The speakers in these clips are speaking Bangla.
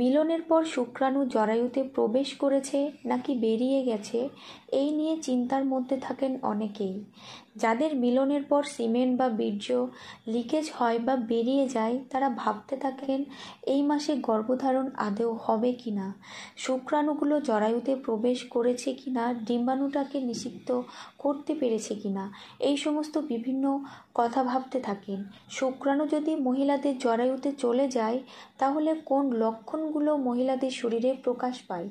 মিলনের পর শুক্রাণু জরায়ুতে প্রবেশ করেছে নাকি বেরিয়ে গেছে এই নিয়ে চিন্তার মধ্যে থাকেন অনেকেই যাদের মিলনের পর সিমেন্ট বা বীর্য লিকেজ হয় বা বেরিয়ে যায় তারা ভাবতে থাকেন এই মাসে গর্ভধারণ আদেও হবে কি না শুক্রাণুগুলো জরায়ুতে প্রবেশ করেছে কি না ডিম্বাণুটাকে নিষিক্ত করতে পেরেছে কি না এই সমস্ত বিভিন্ন কথা ভাবতে থাকেন শুক্রাণু যদি মহিলাদের জরায়ুতে চলে যায় তাহলে কোন লক্ষণ লক্ষণগুলো মহিলাদের শরীরে প্রকাশ পায়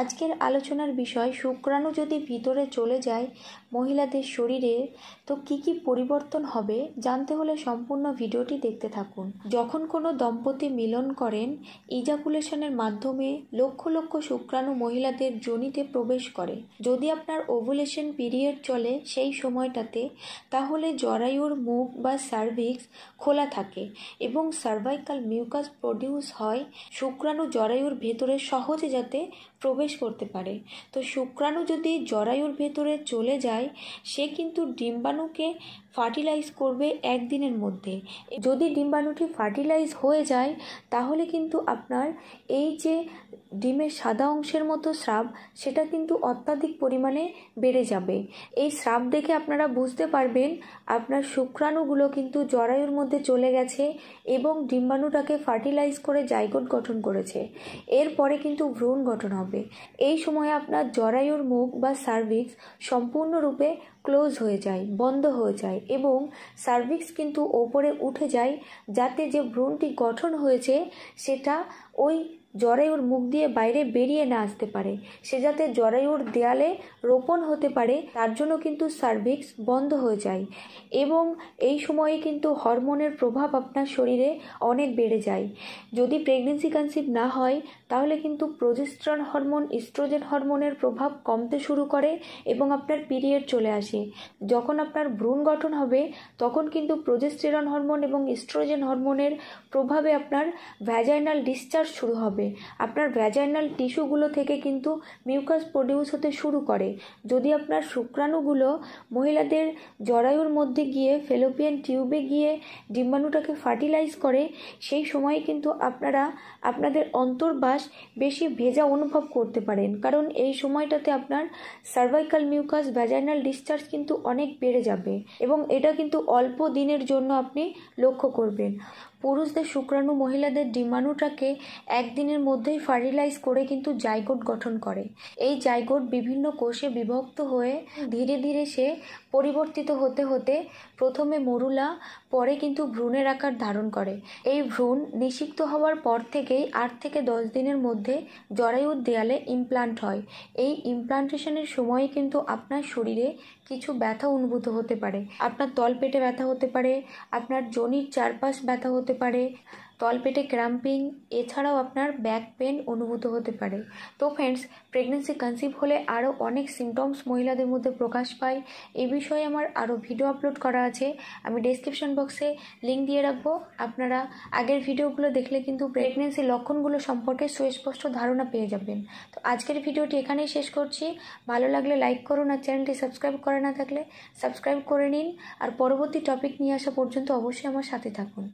আজকের আলোচনার বিষয় শুক্রাণু যদি ভিতরে চলে যায় মহিলাদের শরীরে তো কি কি পরিবর্তন হবে জানতে হলে সম্পূর্ণ ভিডিওটি দেখতে থাকুন যখন কোনো দম্পতি মিলন করেন ইজাকুলেশনের মাধ্যমে লক্ষ লক্ষ শুক্রাণু মহিলাদের যোনিতে প্রবেশ করে যদি আপনার ওভুলেশন পিরিয়ড চলে সেই সময়টাতে তাহলে জরায়ুর মুখ বা সার্ভিক্স খোলা থাকে এবং সার্ভাইকাল মিউকাস প্রডিউস হয় শুক্রাণু শুক্রাণু জরায়ুর ভেতরে সহজে যাতে প্রবেশ করতে পারে তো শুক্রাণু যদি জরায়ুর ভেতরে চলে যায় সে কিন্তু ডিম্বাণুকে ফার্টিলাইজ করবে একদিনের মধ্যে যদি ডিম্বাণুটি ফার্টিলাইজ হয়ে যায় তাহলে কিন্তু আপনার এই যে ডিমের সাদা অংশের মতো স্রাব সেটা কিন্তু অত্যাধিক পরিমাণে বেড়ে যাবে এই স্রাব দেখে আপনারা বুঝতে পারবেন আপনার শুক্রাণুগুলো কিন্তু জরায়ুর মধ্যে চলে গেছে এবং ডিম্বাণুটাকে ফার্টিলাইজ করে জাইগোট গঠন করেছে এরপরে কিন্তু ভ্রূণ গঠন হবে এই সময়ে আপনার জরায়ুর মুখ বা সার্ভিক্স সম্পূর্ণরূপে ক্লোজ হয়ে যায় বন্ধ হয়ে যায় এবং সার্ভিক্স কিন্তু ওপরে উঠে যায় যাতে যে ভ্রূণটি গঠন হয়েছে সেটা ওই জরায়ুর মুখ দিয়ে বাইরে বেরিয়ে না আসতে পারে সে যাতে জরায়ুর দেয়ালে রোপণ হতে পারে তার জন্য কিন্তু সার্ভিক্স বন্ধ হয়ে যায় এবং এই সময়ে কিন্তু হরমোনের প্রভাব আপনার শরীরে অনেক বেড়ে যায় যদি প্রেগনেন্সি কনসিভ না হয় তাহলে কিন্তু প্রজেস্ট্রন হরমোন ইস্ট্রোজেন হরমোনের প্রভাব কমতে শুরু করে এবং আপনার পিরিয়ড চলে আসে যখন আপনার ভ্রূণ গঠন হবে তখন কিন্তু প্রজেস্ট্রন হরমোন এবং ইস্ট্রোজেন হরমোনের প্রভাবে আপনার ভ্যাজাইনাল ডিসচার্জ ডিসচার্জ শুরু হবে আপনার ভ্যাজাইনাল টিস্যুগুলো থেকে কিন্তু মিউকাস প্রডিউস হতে শুরু করে যদি আপনার শুক্রাণুগুলো মহিলাদের জরায়ুর মধ্যে গিয়ে ফেলোপিয়ান টিউবে গিয়ে ডিম্বাণুটাকে ফার্টিলাইজ করে সেই সময়ে কিন্তু আপনারা আপনাদের অন্তর্বাস বেশি ভেজা অনুভব করতে পারেন কারণ এই সময়টাতে আপনার সার্ভাইকাল মিউকাস ভ্যাজাইনাল ডিসচার্জ কিন্তু অনেক বেড়ে যাবে এবং এটা কিন্তু অল্প দিনের জন্য আপনি লক্ষ্য করবেন পুরুষদের শুক্রাণু মহিলাদের ডিমাণুটাকে একদিনের মধ্যেই ফার্টিলাইজ করে কিন্তু জাইগোট গঠন করে এই জাইগোট বিভিন্ন কোষে বিভক্ত হয়ে ধীরে ধীরে সে পরিবর্তিত হতে হতে প্রথমে মরুলা পরে কিন্তু ভ্রূণের আকার ধারণ করে এই ভ্রূণ নিষিক্ত হওয়ার পর থেকেই আট থেকে দশ দিনের মধ্যে জরায়ুর দেয়ালে ইমপ্লান্ট হয় এই ইমপ্লান্টেশনের সময় কিন্তু আপনার শরীরে কিছু ব্যথা অনুভূত হতে পারে আপনার তলপেটে ব্যথা হতে পারে আপনার জনির চারপাশ ব্যথা হতে পারে তলপেটে ক্রাম্পিং এছাড়াও আপনার ব্যাক পেন অনুভূত হতে পারে তো ফ্রেন্ডস প্রেগনেন্সি কনসিভ হলে আরও অনেক সিমটমস মহিলাদের মধ্যে প্রকাশ পায় এ বিষয়ে আমার আরও ভিডিও আপলোড করা আছে আমি ডেসক্রিপশন বক্সে লিঙ্ক দিয়ে রাখবো আপনারা আগের ভিডিওগুলো দেখলে কিন্তু প্রেগনেন্সি লক্ষণগুলো সম্পর্কে সুস্পষ্ট ধারণা পেয়ে যাবেন তো আজকের ভিডিওটি এখানেই শেষ করছি ভালো লাগলে লাইক করুন আর চ্যানেলটি সাবস্ক্রাইব করা না থাকলে সাবস্ক্রাইব করে নিন আর পরবর্তী টপিক নিয়ে আসা পর্যন্ত অবশ্যই আমার সাথে থাকুন